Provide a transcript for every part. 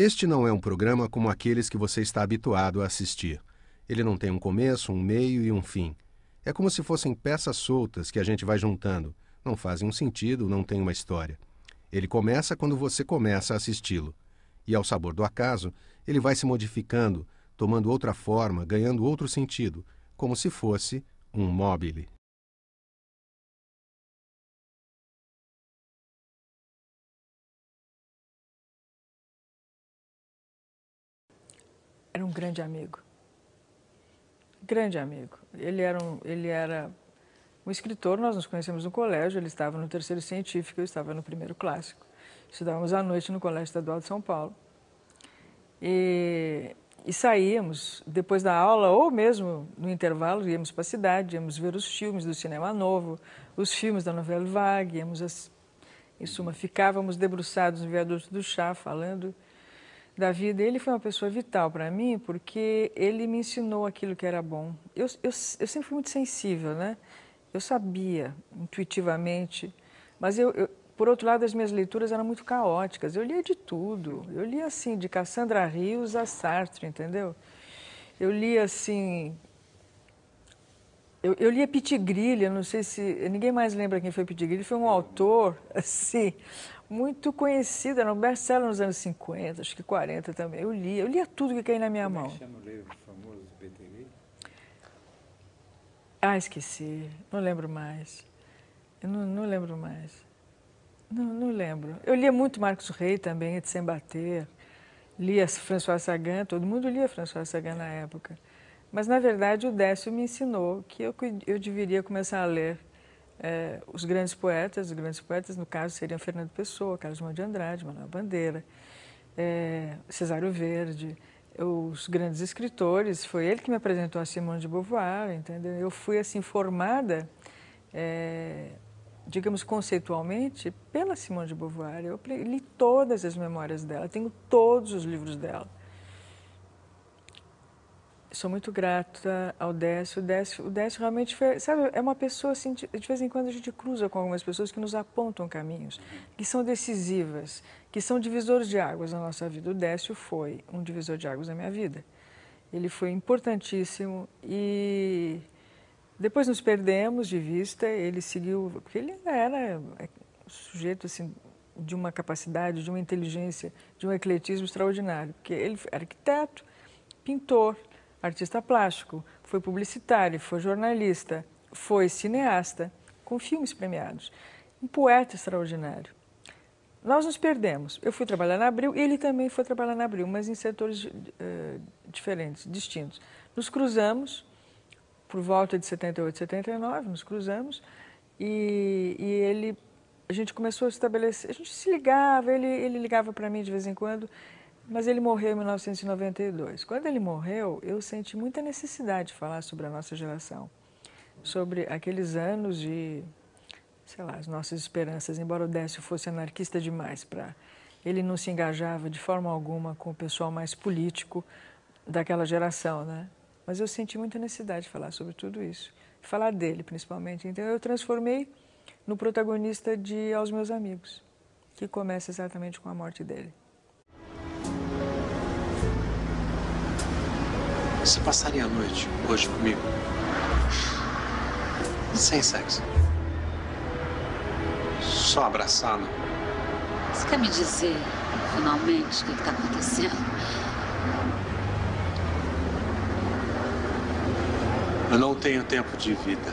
Este não é um programa como aqueles que você está habituado a assistir. Ele não tem um começo, um meio e um fim. É como se fossem peças soltas que a gente vai juntando. Não fazem um sentido, não tem uma história. Ele começa quando você começa a assisti-lo. E ao sabor do acaso, ele vai se modificando, tomando outra forma, ganhando outro sentido, como se fosse um mobile. era um grande amigo. Grande amigo. Ele era um, ele era um escritor, nós nos conhecemos no colégio, ele estava no terceiro científico, eu estava no primeiro clássico. Estudávamos à noite no Colégio Estadual de São Paulo. E, e saíamos depois da aula ou mesmo no intervalo, íamos para a cidade, íamos ver os filmes do cinema novo, os filmes da novela Vague, íamos, as, em suma, ficávamos debruçados no viaduto do chá, falando da vida, ele foi uma pessoa vital para mim porque ele me ensinou aquilo que era bom. Eu, eu, eu sempre fui muito sensível, né? Eu sabia intuitivamente, mas eu, eu, por outro lado, as minhas leituras eram muito caóticas. Eu lia de tudo. Eu lia assim, de Cassandra Rios a Sartre, entendeu? Eu lia assim, eu, eu lia Pitigrilha, não sei se. Ninguém mais lembra quem foi Pitigrilha. Foi um autor, assim, muito conhecido, era um best nos anos 50, acho que 40 também. Eu lia, eu lia tudo que caía na minha Como é mão. É chama o livro famoso do Ah, esqueci, não lembro mais. Eu não, não lembro mais. Não, não lembro. Eu lia muito Marcos Rey também, de Sem Bater. Lia François Sagan, todo mundo lia François Sagan na época. Mas, na verdade, o Décio me ensinou que eu, eu deveria começar a ler é, os grandes poetas. Os grandes poetas, no caso, seriam Fernando Pessoa, Carlos Mão de Andrade, Manuel Bandeira, é, Cesário Verde, os grandes escritores. Foi ele que me apresentou a Simone de Beauvoir, entendeu? Eu fui, assim, formada, é, digamos, conceitualmente, pela Simone de Beauvoir. Eu li todas as memórias dela, tenho todos os livros dela sou muito grata ao Décio. O Décio, o Décio realmente foi, sabe, é uma pessoa assim, de, vez em quando a gente cruza com algumas pessoas que nos apontam caminhos, que são decisivas, que são divisores de águas na nossa vida. O Décio foi um divisor de águas na minha vida. Ele foi importantíssimo e depois nos perdemos de vista, ele seguiu, porque ele era é, sujeito assim de uma capacidade, de uma inteligência, de um ecletismo extraordinário, porque ele era arquiteto, pintor, artista plástico, foi publicitário, foi jornalista, foi cineasta, com filmes premiados. Um poeta extraordinário. Nós nos perdemos. Eu fui trabalhar na Abril e ele também foi trabalhar na Abril, mas em setores uh, diferentes, distintos. Nos cruzamos, por volta de 78, 79, nos cruzamos, e, e ele, a gente começou a estabelecer, a gente se ligava, ele, ele ligava para mim de vez em quando, mas ele morreu em 1992. Quando ele morreu, eu senti muita necessidade de falar sobre a nossa geração, sobre aqueles anos de, sei lá, as nossas esperanças. Embora o Décio fosse anarquista demais para ele não se engajava de forma alguma com o pessoal mais político daquela geração, né? Mas eu senti muita necessidade de falar sobre tudo isso, falar dele principalmente. Então eu transformei no protagonista de Aos Meus Amigos, que começa exatamente com a morte dele. Você passaria a noite hoje comigo? Sem sexo. Só abraçada. Você quer me dizer, finalmente, o que está acontecendo? Eu não tenho tempo de vida.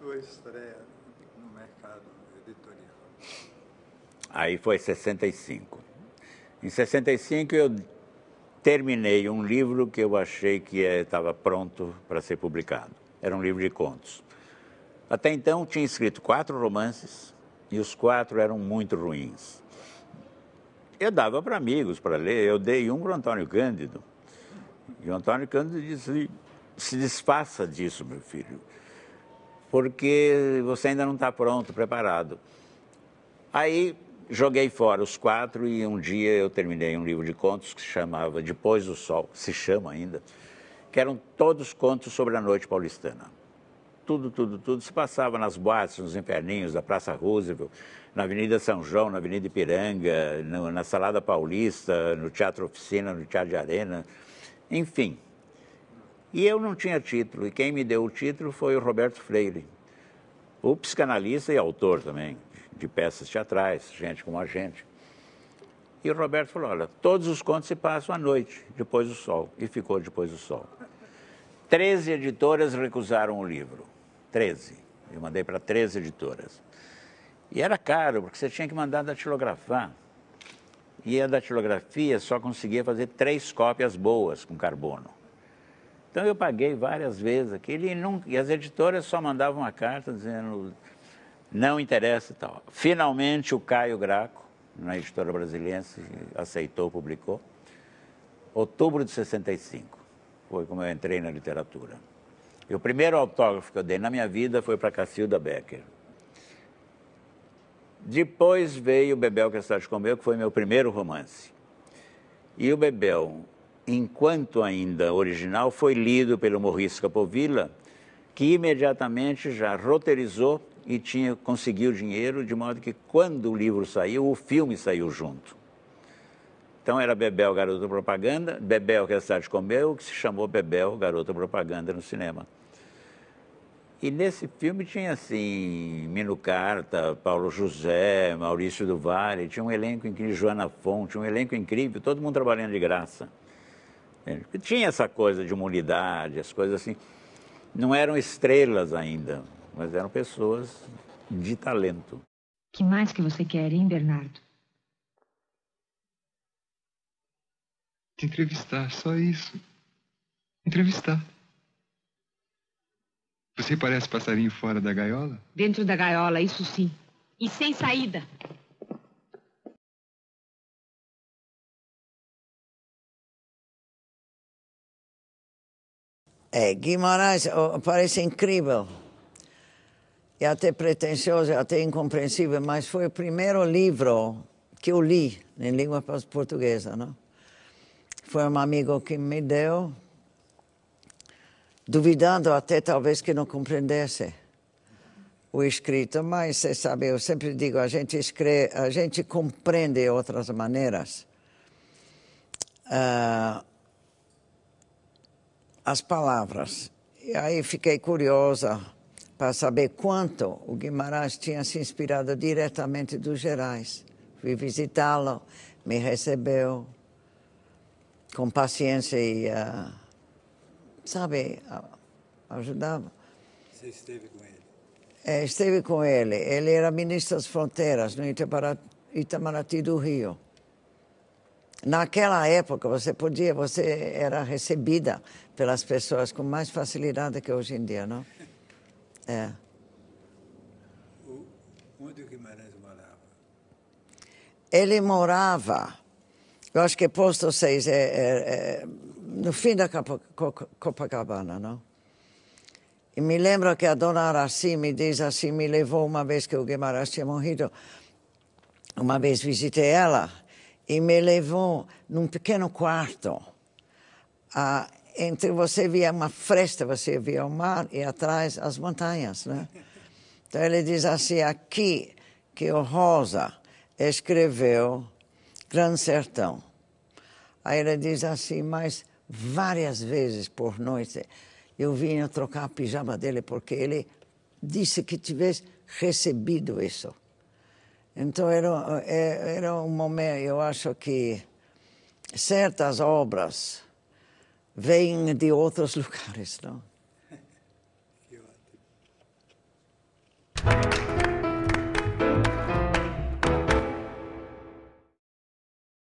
sua estreia é no mercado editorial? Aí foi 65. Em 65 eu terminei um livro que eu achei que é, estava pronto para ser publicado. Era um livro de contos. Até então tinha escrito quatro romances e os quatro eram muito ruins. Eu dava para amigos para ler, eu dei um para o Antônio Cândido. E o Antônio Cândido disse: se desfaça disso, meu filho porque você ainda não está pronto, preparado. Aí joguei fora os quatro e um dia eu terminei um livro de contos que se chamava Depois do Sol, se chama ainda, que eram todos contos sobre a noite paulistana. Tudo, tudo, tudo se passava nas boates, nos inferninhos da Praça Roosevelt, na Avenida São João, na Avenida Ipiranga, no, na Salada Paulista, no Teatro Oficina, no Teatro de Arena, enfim, e eu não tinha título, e quem me deu o título foi o Roberto Freire, o psicanalista e autor também de peças teatrais, gente como a gente. E o Roberto falou: olha, todos os contos se passam à noite, depois do sol. E ficou depois do sol. Treze editoras recusaram o livro. Treze. Eu mandei para treze editoras. E era caro, porque você tinha que mandar datilografar. E a datilografia só conseguia fazer três cópias boas com carbono. Então eu paguei várias vezes aquilo e, não, e as editoras só mandavam uma carta dizendo não interessa e tal. Finalmente o Caio Graco, na editora brasileira, aceitou, publicou. Outubro de 65 foi como eu entrei na literatura. E o primeiro autógrafo que eu dei na minha vida foi para Cacilda Becker. Depois veio o Bebel que é a cidade comeu, que foi meu primeiro romance. E o Bebel, enquanto ainda original, foi lido pelo Maurice Capovilla, que imediatamente já roteirizou e tinha conseguiu dinheiro, de modo que quando o livro saiu, o filme saiu junto. Então era Bebel Garoto Propaganda, Bebel que a cidade comeu, que se chamou Bebel Garoto Propaganda no cinema. E nesse filme tinha assim, Mino Carta, Paulo José, Maurício do tinha um elenco incrível, Joana Fonte, um elenco incrível, todo mundo trabalhando de graça. É, tinha essa coisa de humanidade as coisas assim. Não eram estrelas ainda, mas eram pessoas de talento. que mais que você quer, hein, Bernardo? Te entrevistar, só isso. Entrevistar. Você parece passarinho fora da gaiola? Dentro da gaiola, isso sim. E sem saída. É, Guimarães parece incrível. E é até pretensioso, é até incompreensível, mas foi o primeiro livro que eu li em língua portuguesa, não? Né? Foi um amigo que me deu, duvidando até talvez que não compreendesse o escrito, mas você sabe, eu sempre digo, a gente escreve, a gente compreende outras maneiras. Uh, as palavras. E aí fiquei curiosa para saber quanto o Guimarães tinha se inspirado diretamente dos Gerais. Fui visitá-lo, me recebeu com paciência e, uh, sabe, ajudava. Você esteve com ele? É, esteve com ele. Ele era ministro das fronteiras no Itamaraty do Rio. Naquela época você podia, você era recebida pelas pessoas com mais facilidade que hoje em dia, não? É. Onde o Guimarães morava? Ele morava, eu acho que posto 6 é, é, é, no fim da Copacabana, não? E me lembro que a dona Araci me diz assim, me levou uma vez que o Guimarães tinha morrido, uma vez visitei ela e me levou num pequeno quarto. Ah, entre você via uma fresta, você via o mar e atrás as montanhas, né? Então ele diz assim aqui que o Rosa escreveu Grande Sertão. Aí ele diz assim, mas várias vezes por noite eu vinha trocar a pijama dele porque ele disse que tivesse recebido isso. Então, era, é, era um momento, eu acho que certas obras vêm de outros lugares, não? que ótimo.